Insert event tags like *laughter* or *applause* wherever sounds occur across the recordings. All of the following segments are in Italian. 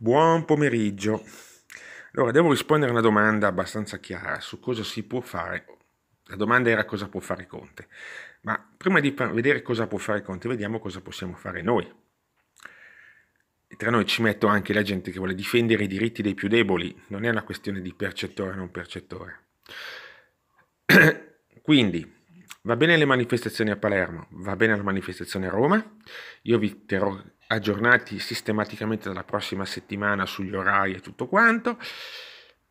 Buon pomeriggio. Allora, devo rispondere a una domanda abbastanza chiara su cosa si può fare. La domanda era cosa può fare Conte. Ma prima di vedere cosa può fare Conte, vediamo cosa possiamo fare noi. E tra noi ci metto anche la gente che vuole difendere i diritti dei più deboli, non è una questione di percettore o non percettore. *clears throat* Quindi, va bene le manifestazioni a Palermo, va bene la manifestazione a Roma, io vi terrò aggiornati sistematicamente dalla prossima settimana sugli orari e tutto quanto,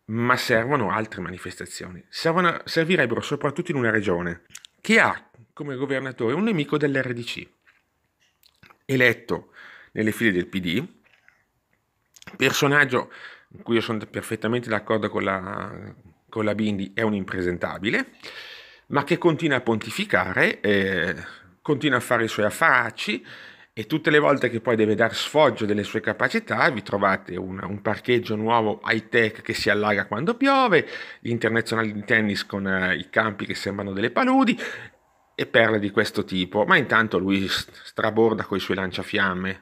ma servono altre manifestazioni. Servono, servirebbero soprattutto in una regione che ha come governatore un nemico dell'RDC, eletto nelle file del PD, personaggio in cui io sono perfettamente d'accordo con la, con la Bindi, è un impresentabile, ma che continua a pontificare, eh, continua a fare i suoi affaracci e tutte le volte che poi deve dar sfoggio delle sue capacità vi trovate un, un parcheggio nuovo high tech che si allaga quando piove, gli internazionali di tennis con uh, i campi che sembrano delle paludi e perle di questo tipo, ma intanto lui straborda con i suoi lanciafiamme.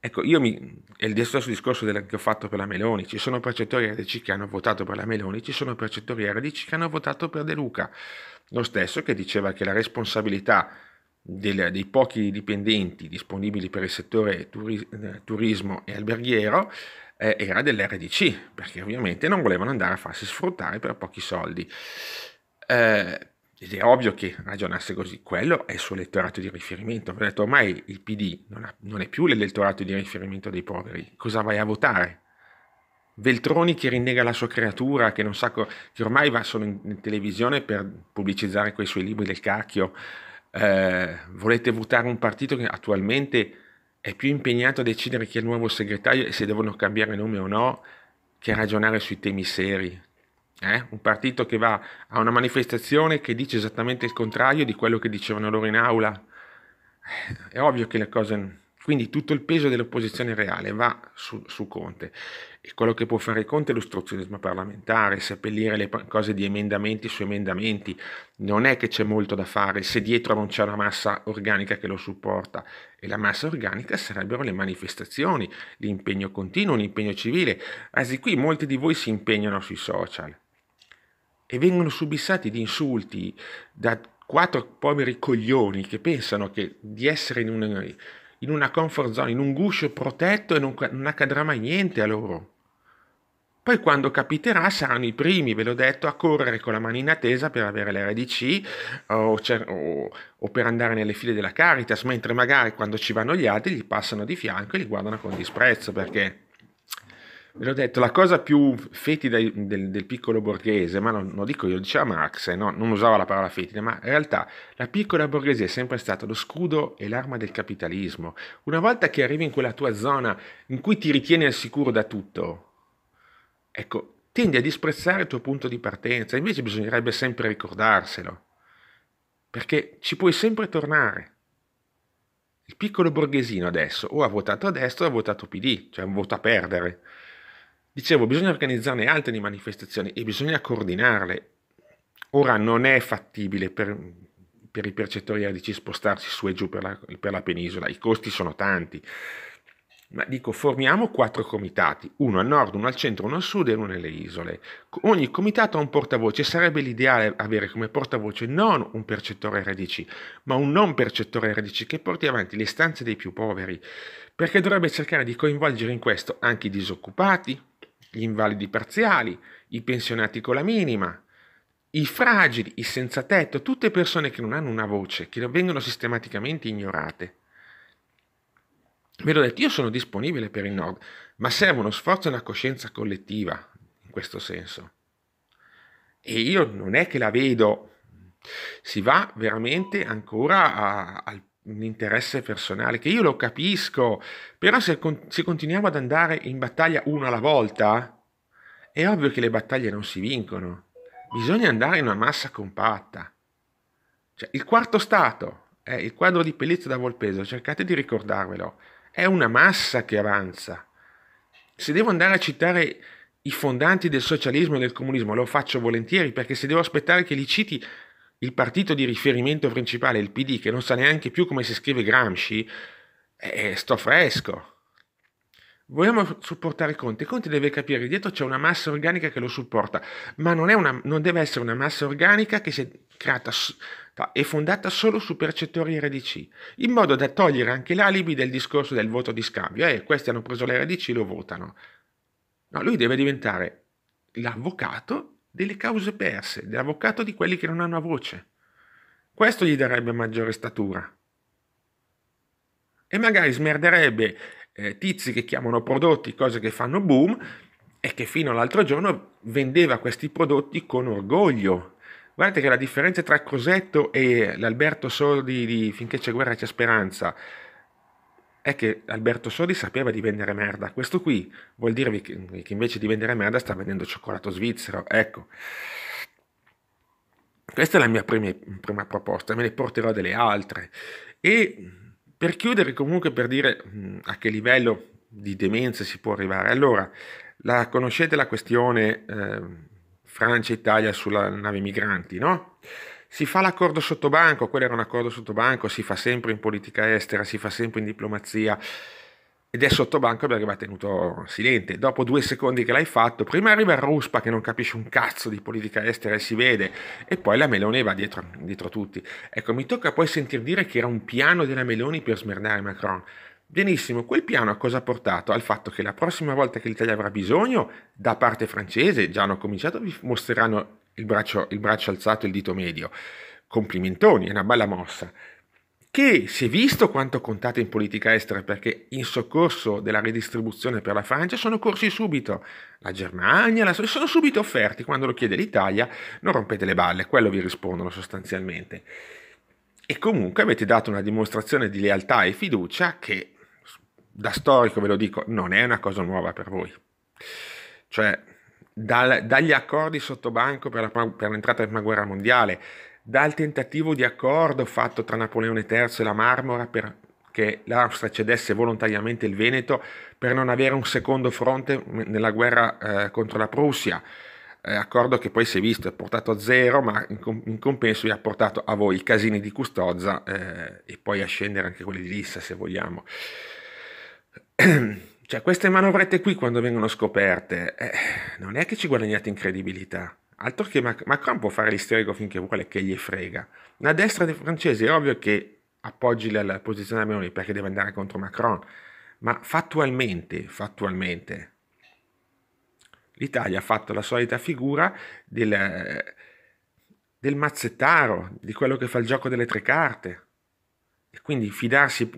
Ecco, io mi, è il stesso discorso che ho fatto per la Meloni, ci sono percettori RDC che hanno votato per la Meloni, ci sono percettori RDC che hanno votato per De Luca, lo stesso che diceva che la responsabilità del, dei pochi dipendenti disponibili per il settore turi, eh, turismo e alberghiero eh, era dell'RDC, perché ovviamente non volevano andare a farsi sfruttare per pochi soldi. Eh, ed è ovvio che ragionasse così, quello è il suo elettorato di riferimento. Ho detto ormai il PD non, ha, non è più l'elettorato di riferimento dei poveri, cosa vai a votare? Veltroni che rinnega la sua creatura, che non sa co- che ormai va solo in, televisione per pubblicizzare quei suoi libri del cacchio, eh, volete votare un partito che attualmente è più impegnato a decidere chi è il nuovo segretario e se devono cambiare nome o no che a ragionare sui temi seri. Eh? Un partito che va a una manifestazione che dice esattamente il contrario di quello che dicevano loro in aula. Eh, è ovvio che le cose quindi tutto il peso dell'opposizione reale va su, su, Conte e quello che può fare Conte è l'ostruzionismo parlamentare, seppellire le cose di emendamenti su emendamenti. Non è che c'è molto da fare se dietro non c'è una massa organica che lo supporta e la massa organica sarebbero le manifestazioni, l'impegno continuo, l'impegno civile. Anzi qui molti di voi si impegnano sui social e vengono subissati di insulti da quattro poveri coglioni che pensano che di essere in un in una comfort zone, in un guscio protetto e non, non accadrà mai niente a loro. Poi quando capiterà saranno i primi, ve l'ho detto, a correre con la mano in attesa per avere l'RDC o, o, o per andare nelle file della Caritas, mentre magari quando ci vanno gli altri gli passano di fianco e li guardano con disprezzo perché Ve l'ho detto, la cosa più fetida del, del piccolo borghese, ma non lo dico io, diceva Marx, eh, no? non usava la parola fetida, ma in realtà la piccola borghesia è sempre stata lo scudo e l'arma del capitalismo. Una volta che arrivi in quella tua zona in cui ti ritieni al sicuro da tutto, ecco, tendi a disprezzare il tuo punto di partenza, invece bisognerebbe sempre ricordarselo, perché ci puoi sempre tornare. Il piccolo borghesino adesso o ha votato a destra o ha votato PD, cioè un voto a perdere. Dicevo, bisogna organizzarne altre di manifestazioni e bisogna coordinarle. Ora non è fattibile per, per i percettori RDC spostarsi su e giù per la, per la penisola, i costi sono tanti. Ma dico, formiamo quattro comitati, uno a nord, uno al centro, uno al sud e uno nelle isole. Ogni comitato ha un portavoce, sarebbe l'ideale avere come portavoce non un percettore RDC, ma un non percettore RDC che porti avanti le stanze dei più poveri, perché dovrebbe cercare di coinvolgere in questo anche i disoccupati, gli invalidi parziali, i pensionati con la minima, i fragili, i senza tetto, tutte persone che non hanno una voce, che vengono sistematicamente ignorate. Ve l'ho detto, io sono disponibile per il Nord, ma serve uno sforzo e una coscienza collettiva in questo senso. E io non è che la vedo, si va veramente ancora a, al un interesse personale, che io lo capisco, però se, con- se, continuiamo ad andare in battaglia uno alla volta, è ovvio che le battaglie non si vincono. Bisogna andare in una massa compatta. Cioè, il quarto stato, è il quadro di Pellizzo da Volpeso, cercate di ricordarvelo, è una massa che avanza. Se devo andare a citare i fondanti del socialismo e del comunismo, lo faccio volentieri, perché se devo aspettare che li citi, il partito di riferimento principale, il PD, che non sa neanche più come si scrive Gramsci, eh, sto fresco. Vogliamo supportare Conte. Conte deve capire che dietro c'è una massa organica che lo supporta, ma non, è una, non deve essere una massa organica che si è creata e fondata solo su percettori RDC, in modo da togliere anche l'alibi del discorso del voto di scambio. Eh, questi hanno preso l'RDC, lo votano. No, lui deve diventare l'avvocato delle cause perse, dell'avvocato di quelli che non hanno voce. Questo gli darebbe maggiore statura. E magari smerderebbe eh, tizi che chiamano prodotti cose che fanno boom e che fino all'altro giorno vendeva questi prodotti con orgoglio. Guardate che la differenza tra Crosetto e l'Alberto Sordi di Finché c'è guerra c'è speranza è che Alberto Sodi sapeva di vendere merda. Questo qui vuol dirvi che, invece di vendere merda sta vendendo cioccolato svizzero. Ecco. Questa è la mia prima, prima proposta, me ne porterò delle altre. E per chiudere comunque, per dire mm, a che livello di demenza si può arrivare. Allora, la, conoscete la questione eh, Francia-Italia sulla nave migranti, no? si fa l'accordo sottobanco, quello era un accordo sottobanco, si fa sempre in politica estera, si fa sempre in diplomazia ed è sottobanco perché va tenuto silente. Dopo due secondi che l'hai fatto, prima arriva Ruspa che non capisce un cazzo di politica estera e si vede, e poi la Meloni va dietro, dietro tutti. Ecco, mi tocca poi sentir dire che era un piano della Meloni per smernare Macron. Benissimo, quel piano a cosa ha portato? Al fatto che la prossima volta che l'Italia avrà bisogno, da parte francese, già hanno cominciato, vi mostreranno il braccio, il braccio alzato e il dito medio. Complimentoni, è una bella mossa che si è visto quanto contate in politica estera perché in soccorso della redistribuzione per la Francia sono corsi subito. La Germania la, sono subito offerti quando lo chiede l'Italia, non rompete le balle, quello vi rispondono sostanzialmente. E comunque avete dato una dimostrazione di lealtà e fiducia che, da storico ve lo dico, non è una cosa nuova per voi. Cioè, dal, dagli accordi sottobanco per, la, per l'entrata della guerra mondiale, dal tentativo di accordo fatto tra Napoleone III e la Marmora perché l'Austria cedesse volontariamente il Veneto per non avere un secondo fronte nella guerra eh, contro la Prussia, eh, accordo che poi si è visto è portato a zero, ma in, in compenso vi ha portato a voi i casini di Custozza eh, e poi a scendere anche quelli di Lissa se vogliamo. *clears throat* Cioè, queste manovrette qui, quando vengono scoperte, eh, non è che ci guadagnate incredibilità. Altro che Mac- Macron può fare l'isterico finché vuole, che gli frega. La destra dei francesi è ovvio che appoggi la, posizione a Meloni perché deve andare contro Macron, ma fattualmente, fattualmente, l'Italia ha fatto la solita figura del, eh, del mazzettaro, di quello che fa il gioco delle tre carte e quindi fidarsi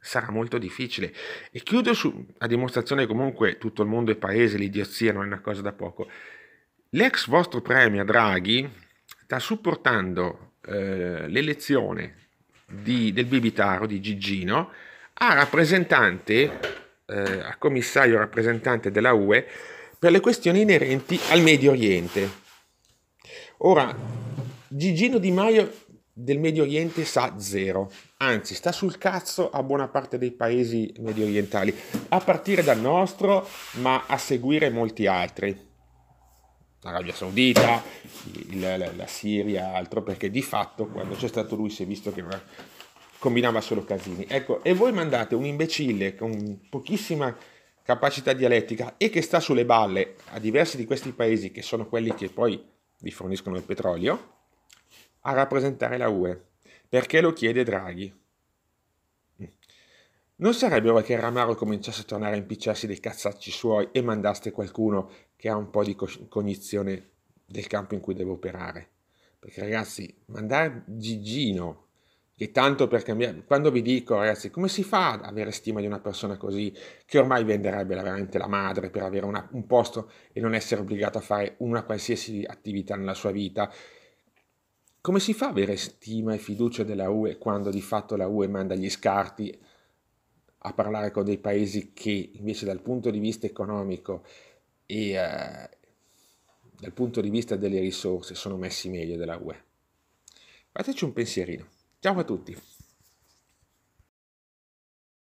sarà molto difficile. E chiudo su, a dimostrazione comunque tutto il mondo è paese, l'idiozia non è una cosa da poco. L'ex vostro premier Draghi sta supportando eh, l'elezione di, del Bibitaro, di Gigino, a rappresentante, eh, a commissario rappresentante della UE per le questioni inerenti al Medio Oriente. Ora, Gigino Di Maio del Medio Oriente sa zero, anzi sta sul cazzo a buona parte dei paesi medio orientali, a partire dal nostro, ma a seguire molti altri. L'Arabia Saudita, il, la, la, Siria, altro, perché di fatto quando c'è stato lui si è visto che combinava solo casini. Ecco, e voi mandate un imbecille con pochissima capacità dialettica e che sta sulle balle a diversi di questi paesi che sono quelli che poi vi forniscono il petrolio, a rappresentare la UE, perché lo chiede Draghi. Non sarebbe ora che Ramaro cominciasse a tornare a impicciarsi dei cazzacci suoi e mandaste qualcuno che ha un po' di cognizione del campo in cui deve operare. Perché ragazzi, mandare Gigino, che tanto per cambiare... Quando vi dico ragazzi, come si fa ad avere stima di una persona così, che ormai venderebbe veramente la madre per avere una, un posto e non essere obbligato a fare una qualsiasi attività nella sua vita, come si fa a avere stima e fiducia della UE quando di fatto la UE manda gli scarti a parlare con dei paesi che invece dal punto di vista economico e eh, dal punto di vista delle risorse sono messi meglio della UE? Fateci un pensierino. Ciao a tutti!